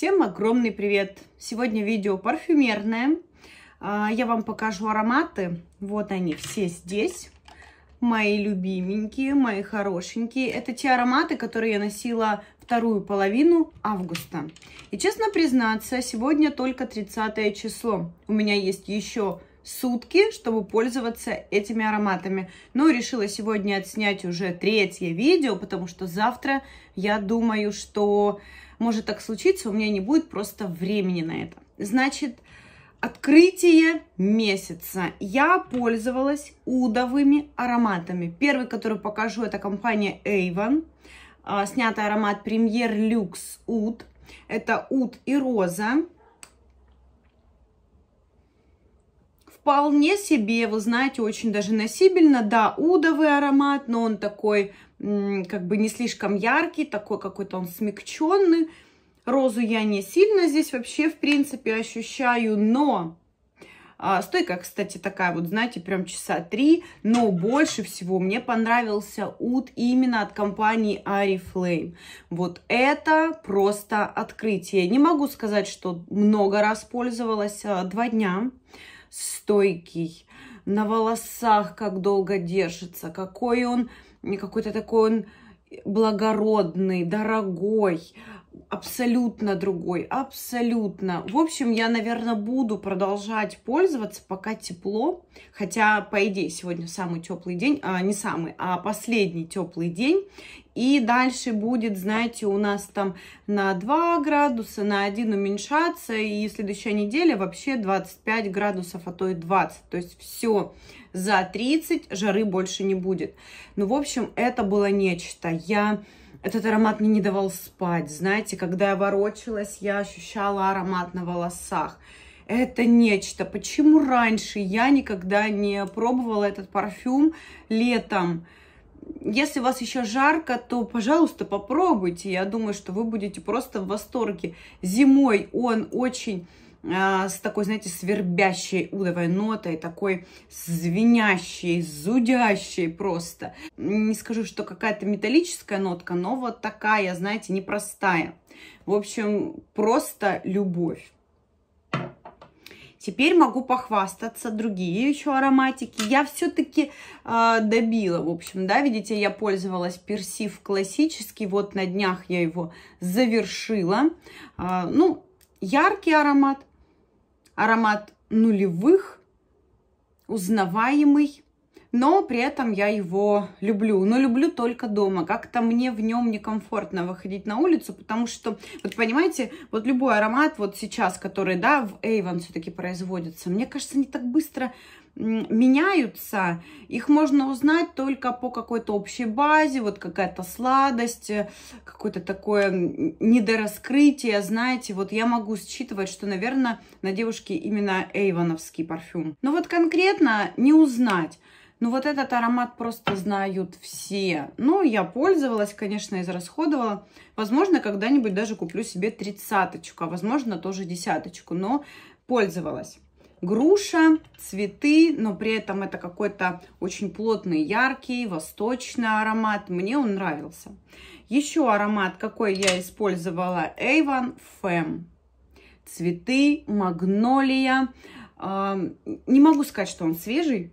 Всем огромный привет! Сегодня видео парфюмерное. А, я вам покажу ароматы. Вот они все здесь. Мои любименькие, мои хорошенькие. Это те ароматы, которые я носила вторую половину августа. И честно признаться, сегодня только 30 число. У меня есть еще сутки, чтобы пользоваться этими ароматами. Но решила сегодня отснять уже третье видео, потому что завтра я думаю, что может так случиться, у меня не будет просто времени на это. Значит, открытие месяца. Я пользовалась удовыми ароматами. Первый, который покажу, это компания Avon. А, снятый аромат Premier Luxe Oud. Это Уд и Роза. Вполне себе, вы знаете, очень даже носибельно. Да, удовый аромат, но он такой как бы не слишком яркий, такой какой-то он смягченный. Розу я не сильно здесь вообще, в принципе, ощущаю, но а, стойка, кстати, такая вот, знаете, прям часа три, но больше всего мне понравился ут именно от компании Ariflame. Вот это просто открытие. Не могу сказать, что много раз пользовалась, а, два дня стойкий, на волосах как долго держится, какой он не какой-то такой он благородный, дорогой, абсолютно другой, абсолютно. В общем, я, наверное, буду продолжать пользоваться, пока тепло. Хотя, по идее, сегодня самый теплый день, а, не самый, а последний теплый день. И дальше будет, знаете, у нас там на 2 градуса, на 1 уменьшаться, и следующая неделя вообще 25 градусов, а то и 20. То есть все за 30 жары больше не будет. Ну, в общем, это было нечто. Я... Этот аромат мне не давал спать. Знаете, когда я ворочалась, я ощущала аромат на волосах. Это нечто. Почему раньше я никогда не пробовала этот парфюм летом? Если у вас еще жарко, то, пожалуйста, попробуйте. Я думаю, что вы будете просто в восторге. Зимой он очень а, с такой, знаете, свербящей удовой нотой, такой звенящей, зудящей просто. Не скажу, что какая-то металлическая нотка, но вот такая, знаете, непростая. В общем, просто любовь. Теперь могу похвастаться, другие еще ароматики. Я все-таки э, а, добила, в общем, да, видите, я пользовалась персив классический, вот на днях я его завершила. Э, ну, яркий аромат, аромат нулевых, узнаваемый, но при этом я его люблю. Но люблю только дома. Как-то мне в нем некомфортно выходить на улицу, потому что, вот понимаете, вот любой аромат вот сейчас, который, да, в Avon все-таки производится, мне кажется, не так быстро меняются, их можно узнать только по какой-то общей базе, вот какая-то сладость, э, какое-то такое недораскрытие, знаете, вот я могу считывать, что, наверное, на девушке именно эйвоновский парфюм. Но вот конкретно не узнать. Ну, вот этот аромат просто знают все. Ну, я пользовалась, конечно, израсходовала. Возможно, когда-нибудь даже куплю себе тридцаточку, а возможно, тоже десяточку, но пользовалась груша, цветы, но при этом это какой-то очень плотный, яркий, восточный аромат. Мне он нравился. Еще аромат, какой я использовала, Avon Femme. Цветы, магнолия. Не могу сказать, что он свежий,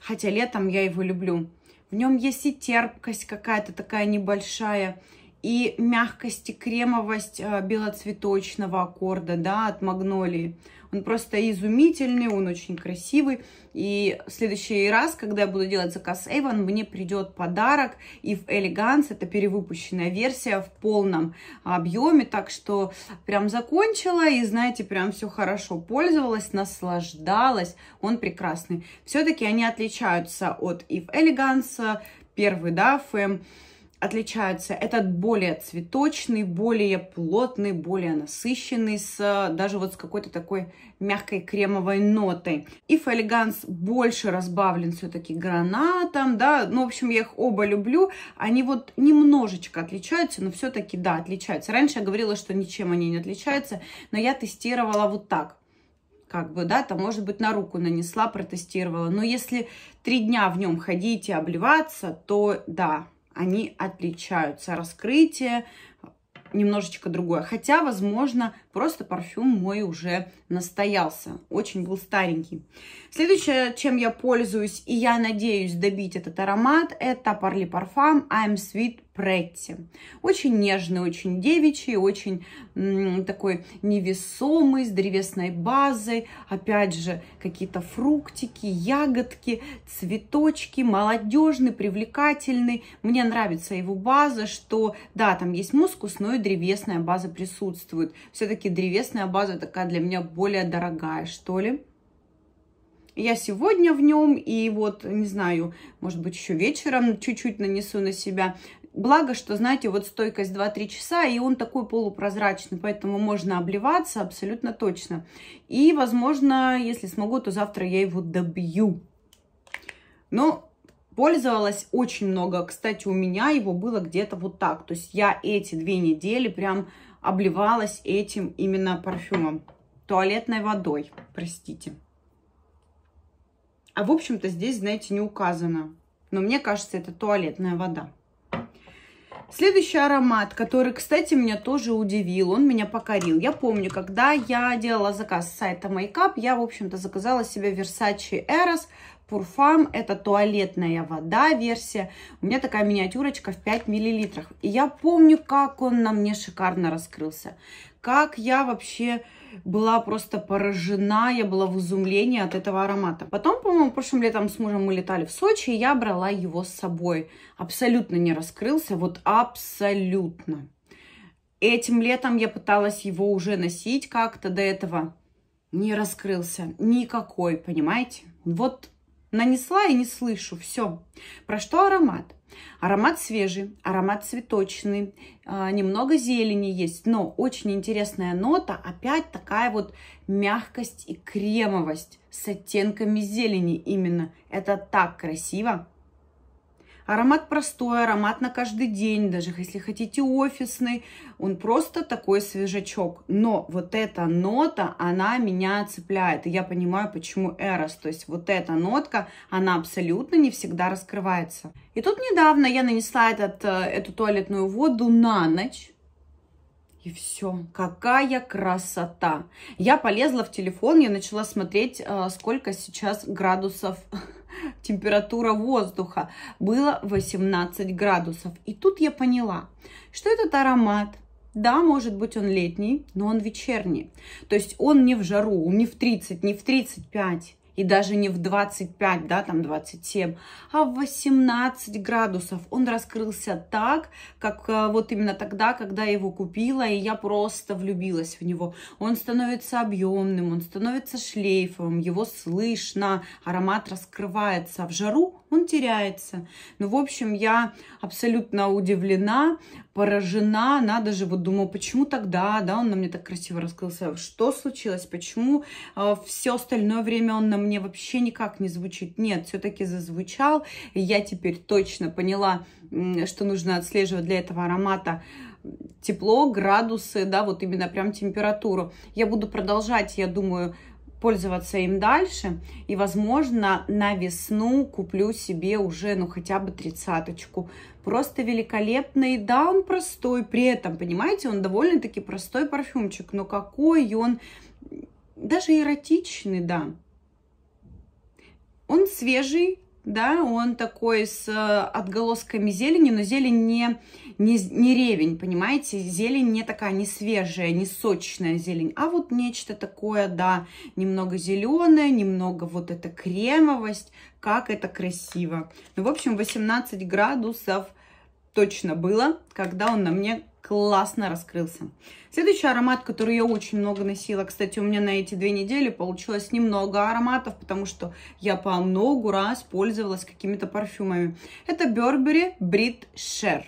хотя летом я его люблю. В нем есть и терпкость какая-то такая небольшая, и мягкость и кремовость а, белоцветочного аккорда, да, от магнолии. Он просто изумительный, он очень красивый. И в следующий раз, когда я буду делать заказ Avon, мне придет подарок и в Elegance, это перевыпущенная версия в полном объеме, так что прям закончила и, знаете, прям все хорошо пользовалась, наслаждалась, он прекрасный. Все-таки они отличаются от If Elegance, первый, да, ФМ, отличаются. Этот более цветочный, более плотный, более насыщенный, с, даже вот с какой-то такой мягкой кремовой нотой. И Элеганс больше разбавлен все-таки гранатом, да, ну, в общем, я их оба люблю. Они вот немножечко отличаются, но все-таки, да, отличаются. Раньше я говорила, что ничем они не отличаются, но я тестировала вот так как бы, да, там, может быть, на руку нанесла, протестировала. Но если три дня в нем ходить и обливаться, то да, они отличаются. Раскрытие немножечко другое. Хотя, возможно, Просто парфюм мой уже настоялся. Очень был старенький. Следующее, чем я пользуюсь, и я надеюсь добить этот аромат, это Парли Парфам I'm Sweet Pretty. Очень нежный, очень девичий, очень м, такой невесомый, с древесной базой. Опять же, какие-то фруктики, ягодки, цветочки, молодежный, привлекательный. Мне нравится его база, что да, там есть мускус, но и древесная база присутствует. Все-таки все-таки древесная база такая для меня более дорогая, что ли. Я сегодня в нем, и вот, не знаю, может быть, еще вечером чуть-чуть нанесу на себя. Благо, что, знаете, вот стойкость 2-3 часа, и он такой полупрозрачный, поэтому можно обливаться абсолютно точно. И, возможно, если смогу, то завтра я его добью. Но пользовалась очень много. Кстати, у меня его было где-то вот так. То есть я эти две недели прям обливалась этим именно парфюмом. Туалетной водой, простите. А в общем-то здесь, знаете, не указано. Но мне кажется, это туалетная вода. Следующий аромат, который, кстати, меня тоже удивил, он меня покорил. Я помню, когда я делала заказ с сайта Makeup, я, в общем-то, заказала себе Versace Eros Пурфам – это туалетная вода версия. У меня такая миниатюрочка в 5 миллилитрах. И я помню, как он на мне шикарно раскрылся. Как я вообще была просто поражена, я была в изумлении от этого аромата. Потом, по-моему, прошлым летом с мужем мы летали в Сочи, и я брала его с собой. Абсолютно не раскрылся, вот абсолютно. Этим летом я пыталась его уже носить как-то до этого. Не раскрылся никакой, понимаете? Вот нанесла и не слышу, все. Про что аромат? Аромат свежий, аромат цветочный, а, немного зелени есть, но очень интересная нота, опять такая вот мягкость и кремовость с оттенками зелени именно. Это так красиво. Аромат простой, аромат на каждый день, даже если хотите офисный. Он просто такой свежачок. Но вот эта нота, она меня цепляет. И я понимаю, почему Эрос. То есть вот эта нотка, она абсолютно не всегда раскрывается. И тут недавно я нанесла этот, э, эту туалетную воду на ночь. И все. Какая красота. Я полезла в телефон, я начала смотреть, э, сколько сейчас градусов температура воздуха была 18 градусов. И тут я поняла, что этот аромат – да, может быть, он летний, но он вечерний. То есть он не в жару, не в 30, не в 35 и даже не в 25, да, там 27, а в 18 градусов. Он раскрылся так, как э, вот именно тогда, когда я его купила, и я просто влюбилась в него. Он становится объемным, он становится шлейфом, его слышно, аромат раскрывается. В жару он теряется. Ну, в общем, я абсолютно удивлена, поражена. Надо же, вот думаю, почему тогда, да, он на мне так красиво раскрылся. Что случилось? Почему э, все остальное время он на мне мне вообще никак не звучит. Нет, все-таки зазвучал. я теперь точно поняла, что нужно отслеживать для этого аромата тепло, градусы, да, вот именно прям температуру. Я буду продолжать, я думаю, пользоваться им дальше. И, возможно, на весну куплю себе уже, ну, хотя бы тридцаточку. Просто великолепный. Да, он простой. При этом, понимаете, он довольно-таки простой парфюмчик. Но какой он... Даже эротичный, да. Он свежий, да, он такой с э, отголосками зелени, но зелень не, не, не ревень, понимаете? Зелень не такая, не свежая, не сочная зелень, а вот нечто такое, да, немного зеленое, немного вот эта кремовость, как это красиво. Ну, в общем, 18 градусов точно было, когда он на мне классно раскрылся. Следующий аромат, который я очень много носила, кстати, у меня на эти две недели получилось немного ароматов, потому что я по многу раз пользовалась какими-то парфюмами. Это Burberry Brit Share.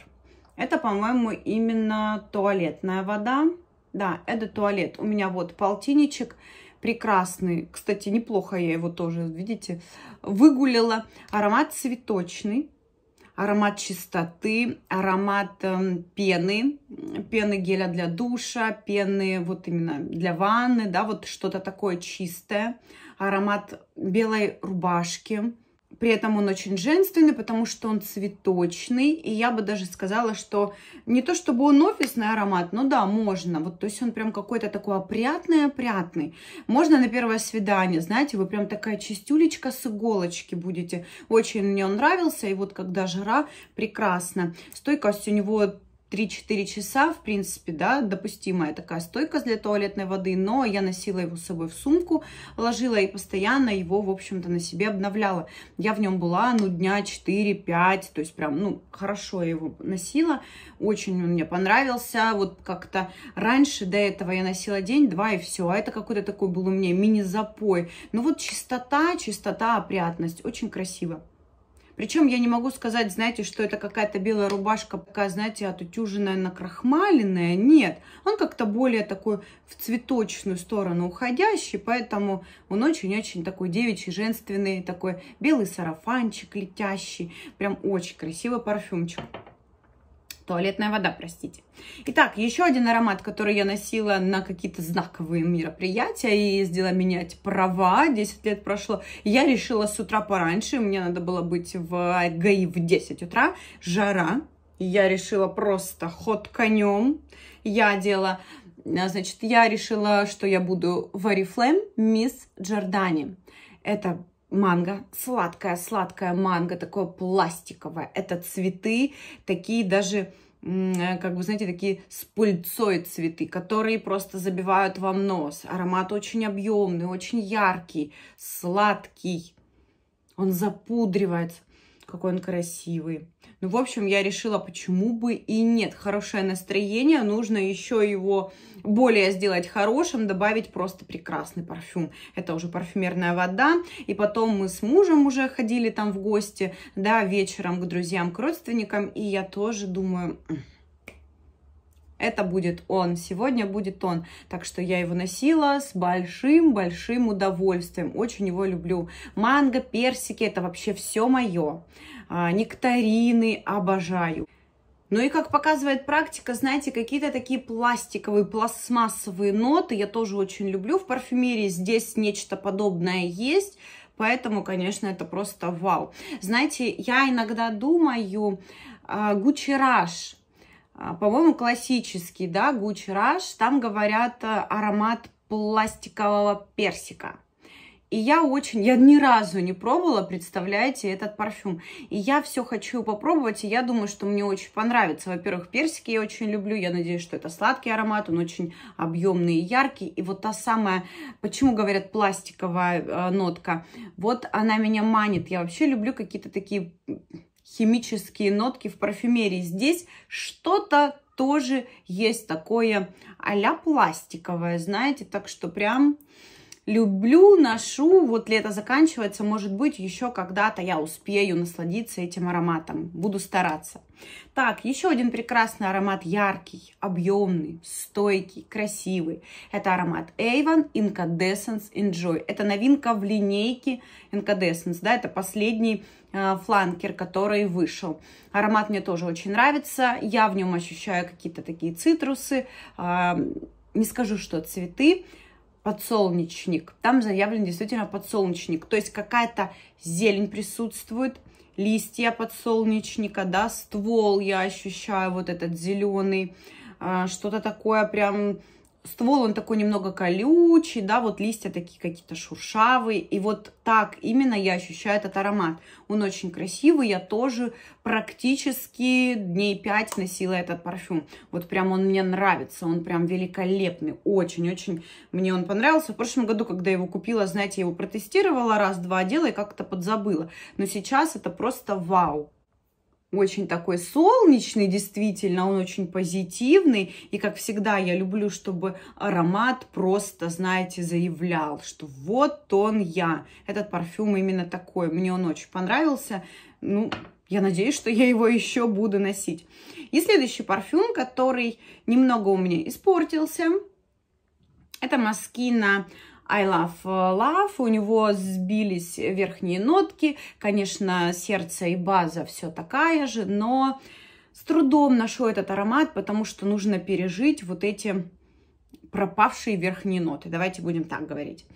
Это, по-моему, именно туалетная вода. Да, это туалет. У меня вот полтинничек прекрасный. Кстати, неплохо я его тоже, видите, выгулила. Аромат цветочный аромат чистоты, аромат эм, пены, пены геля для душа, пены вот именно для ванны, да, вот что-то такое чистое, аромат белой рубашки – при этом он очень женственный, потому что он цветочный. И я бы даже сказала, что не то чтобы он офисный аромат, но да, можно. Вот, то есть он прям какой-то такой опрятный-опрятный. Можно на первое свидание, знаете, вы прям такая чистюлечка с иголочки будете. Очень мне он нравился. И вот когда жара, прекрасно. Стойкость у него 3-4 часа, в принципе, да, допустимая такая стойкость для туалетной воды, но я носила его с собой в сумку, ложила и постоянно его, в общем-то, на себе обновляла. Я в нем была, ну, дня 4-5, то есть прям, ну, хорошо я его носила, очень он мне понравился, вот как-то раньше до этого я носила день-два и все, а это какой-то такой был у меня мини-запой. Ну, вот чистота, чистота, опрятность, очень красиво. Причем я не могу сказать, знаете, что это какая-то белая рубашка, такая, знаете, отутюженная, накрахмаленная. Нет, он как-то более такой в цветочную сторону уходящий, поэтому он очень-очень такой девичий, женственный, такой белый сарафанчик летящий. Прям очень красивый парфюмчик туалетная вода, простите. Итак, еще один аромат, который я носила на какие-то знаковые мероприятия и ездила менять права, 10 лет прошло. Я решила с утра пораньше, мне надо было быть в ГАИ в 10 утра, жара, я решила просто ход конем, я делала э, Значит, я решила, что я буду в арифлем Miss Giordani. Это манго, сладкая-сладкая манго, такое пластиковое. Это цветы, такие даже э, как бы, знаете, такие с пыльцой цветы, которые просто забивают вам нос. Аромат очень объемный, очень яркий, сладкий. Он запудривается какой он красивый. Ну, в общем, я решила, почему бы и нет. Хорошее настроение, нужно еще его более сделать хорошим, добавить просто прекрасный парфюм. Это уже парфюмерная вода. И потом мы с мужем уже ходили там в гости, да, вечером к друзьям, к родственникам. И я тоже думаю, это будет он, сегодня будет он. Так что я его носила с большим-большим удовольствием, очень его люблю. Манго, персики, это вообще все мое. А, нектарины обожаю. Ну и как показывает практика, знаете, какие-то такие пластиковые, пластмассовые ноты я тоже очень люблю в парфюмерии. Здесь нечто подобное есть. Поэтому, конечно, это просто вау. Знаете, я иногда думаю, Гучераж а, по-моему, классический, да, Gucci Rush, там говорят э, аромат пластикового персика. И я очень, я ни разу не пробовала, представляете, этот парфюм. И я все хочу попробовать, и я думаю, что мне очень понравится. Во-первых, персики я очень люблю, я надеюсь, что это сладкий аромат, он очень объемный и яркий. И вот та самая, почему говорят пластиковая э, нотка, вот она меня манит. Я вообще люблю какие-то такие химические нотки в парфюмерии. Здесь что-то тоже есть такое а пластиковое, знаете, так что прям люблю, ношу. Вот лето заканчивается, может быть, еще когда-то я успею насладиться этим ароматом. Буду стараться. Так, еще один прекрасный аромат, яркий, объемный, стойкий, красивый. Это аромат Avon Incandescence Enjoy. Это новинка в линейке Incandescence, да, это последний э, фланкер, который вышел. Аромат мне тоже очень нравится, я в нем ощущаю какие-то такие цитрусы, э, не скажу, что цветы, подсолнечник. Там заявлен действительно подсолнечник, то есть какая-то зелень присутствует, листья подсолнечника, да, ствол я ощущаю вот этот зеленый, а, что-то такое прям ствол он такой немного колючий, да, вот листья такие какие-то шуршавые. И вот так именно я ощущаю этот аромат. Он очень красивый, я тоже практически дней 5 носила этот парфюм. Вот прям он мне нравится, он прям великолепный, очень-очень мне он понравился. В прошлом году, когда я его купила, знаете, я его протестировала раз-два, одела и как-то подзабыла. Но сейчас это просто вау очень такой солнечный, действительно, он очень позитивный. И, как всегда, я люблю, чтобы аромат просто, знаете, заявлял, что вот он я. Этот парфюм именно такой. Мне он очень понравился. Ну, я надеюсь, что я его еще буду носить. И следующий парфюм, который немного у меня испортился. Это Маскина I Love э, Love, у него сбились верхние нотки, конечно, сердце и база все такая же, но с трудом ношу этот аромат, потому что нужно пережить вот эти пропавшие верхние ноты. Давайте будем так говорить.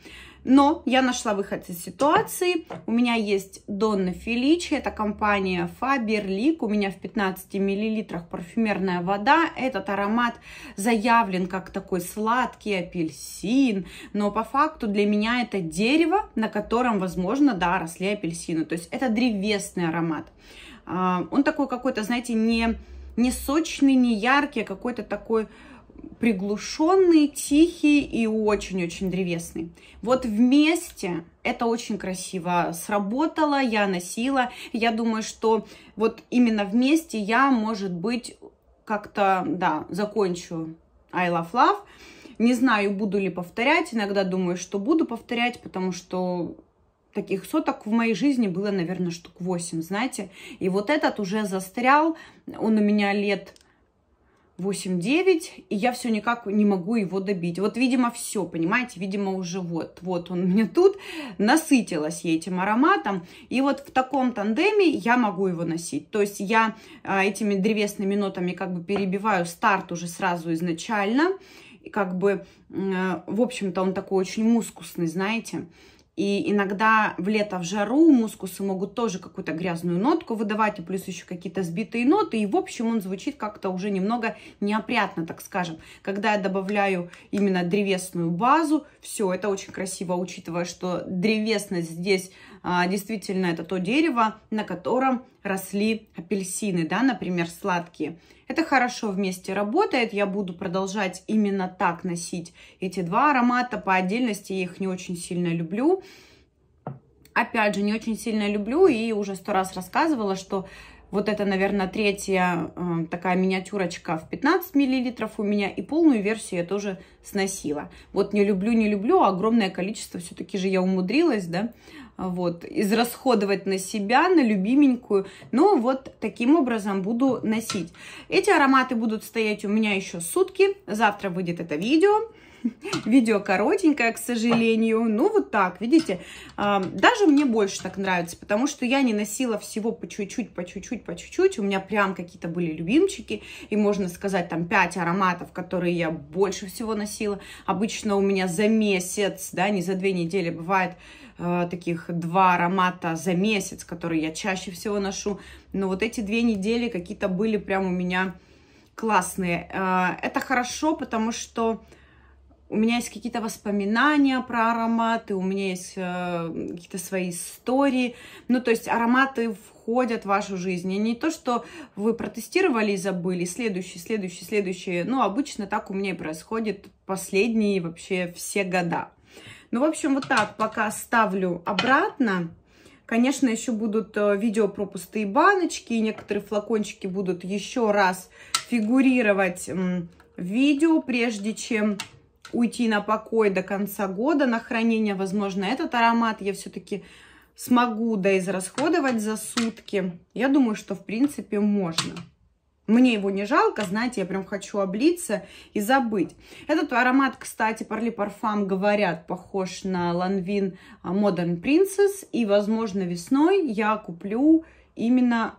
Но я нашла выход из ситуации. У меня есть Донна Феличи, это компания Faberlic. У меня в 15 миллилитрах парфюмерная вода. Этот аромат заявлен как такой сладкий апельсин, но по факту для меня это дерево, на котором, возможно, да, росли апельсины. То есть это древесный аромат. А, он такой какой-то, знаете, не, не сочный, не яркий, а какой-то такой приглушенный, тихий и очень-очень древесный. Вот вместе это очень красиво сработало, я носила. Я думаю, что вот именно вместе я, может быть, как-то, да, закончу I Love Love. Не знаю, буду ли повторять. Иногда думаю, что буду повторять, потому что таких соток в моей жизни было, наверное, штук 8, знаете. И вот этот уже застрял. Он у меня лет 8-9, и я все никак не могу его добить. Вот, видимо, все, понимаете, видимо, уже вот, вот он мне тут, насытилась я этим ароматом, и вот в таком тандеме я могу его носить. То есть я а, этими древесными нотами как бы перебиваю старт уже сразу изначально, и как бы, э, в общем-то, он такой очень мускусный, знаете, и иногда в лето, в жару мускусы могут тоже какую-то грязную нотку выдавать, и плюс еще какие-то сбитые ноты, и в общем он звучит как-то уже немного неопрятно, так скажем. Когда я добавляю именно древесную базу, все, это очень красиво, учитывая, что древесность здесь а, действительно это то дерево, на котором росли апельсины, да, например, сладкие. Это хорошо вместе работает, я буду продолжать именно так носить эти два аромата по отдельности, я их не очень сильно люблю. Опять же, не очень сильно люблю и уже сто раз рассказывала, что вот это, наверное, третья эм, такая миниатюрочка в 15 миллилитров у меня. И полную версию я тоже сносила. Вот не люблю, не люблю, а огромное количество все-таки же я умудрилась, да, вот, израсходовать на себя, на любименькую. Ну вот таким образом буду носить. Эти ароматы будут стоять у меня еще сутки. Завтра выйдет это видео. Видео коротенькое, к сожалению. Ну, вот так, видите. А, даже мне больше так нравится, потому что я не носила всего по чуть-чуть, по чуть-чуть, по чуть-чуть. У меня прям какие-то были любимчики. И можно сказать, там 5 ароматов, которые я больше всего носила. Обычно у меня за месяц, да, не за две недели бывает а, таких два аромата за месяц, которые я чаще всего ношу. Но вот эти две недели какие-то были прям у меня классные. А, это хорошо, потому что у меня есть какие-то воспоминания про ароматы, у меня есть э, какие-то свои истории. Ну, то есть ароматы входят в вашу жизнь. И не то, что вы протестировали и забыли, следующие, следующие, следующие. Ну, обычно так у меня и происходит последние вообще все года. Ну, в общем, вот так пока ставлю обратно. Конечно, еще будут э, видео про пустые баночки, и некоторые флакончики будут еще раз фигурировать в видео, прежде чем уйти на покой до конца года на хранение. Возможно, этот аромат я все-таки смогу доизрасходовать за сутки. Я думаю, что в принципе можно. Мне его не жалко, знаете, я прям хочу облиться и забыть. Этот аромат, кстати, Парли Парфам, говорят, похож на Ланвин Modern Princess. И, возможно, весной я куплю именно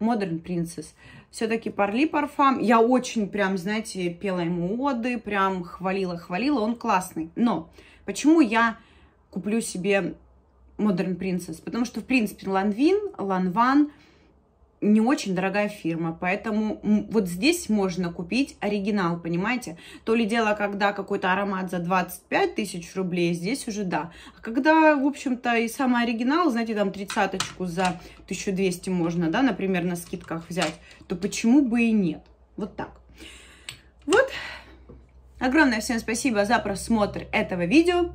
Modern Princess все-таки парли парфам. Я очень прям, знаете, пела ему оды, прям хвалила-хвалила. Он классный. Но почему я куплю себе Modern Princess? Потому что, в принципе, Ланвин, Ланван – не очень дорогая фирма, поэтому вот здесь можно купить оригинал, понимаете? То ли дело, когда какой-то аромат за 25 тысяч рублей, здесь уже да. А когда, в общем-то, и самый оригинал, знаете, там тридцаточку за 1200 можно, да, например, на скидках взять, то почему бы и нет? Вот так. Вот. Огромное всем спасибо за просмотр этого видео.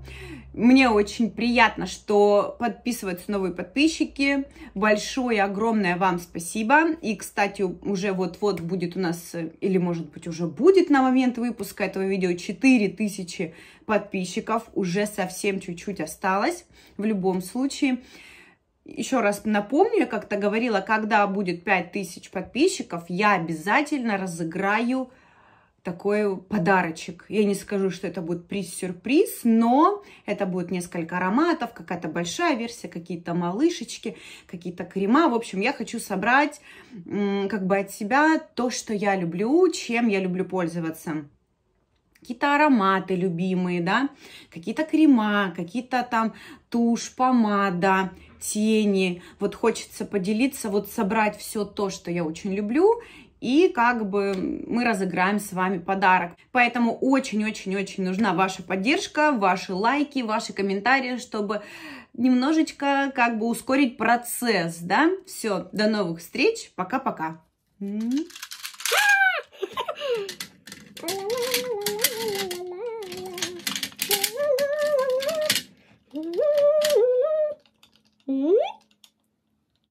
Мне очень приятно, что подписываются новые подписчики. Большое, огромное вам спасибо. И, кстати, уже вот-вот будет у нас, или, может быть, уже будет на момент выпуска этого видео 4000 подписчиков. Уже совсем чуть-чуть осталось в любом случае. Еще раз напомню, как-то говорила, когда будет 5000 подписчиков, я обязательно разыграю такой подарочек. Я не скажу, что это будет приз-сюрприз, но это будет несколько ароматов, какая-то большая версия, какие-то малышечки, какие-то крема. В общем, я хочу собрать как бы от себя то, что я люблю, чем я люблю пользоваться какие-то ароматы любимые, да, какие-то крема, какие-то там тушь, помада, тени. Вот хочется поделиться, вот собрать все то, что я очень люблю, и как бы мы разыграем с вами подарок. Поэтому очень-очень-очень нужна ваша поддержка, ваши лайки, ваши комментарии, чтобы немножечко как бы ускорить процесс, да? Все, до новых встреч, пока-пока. Mm-hmm.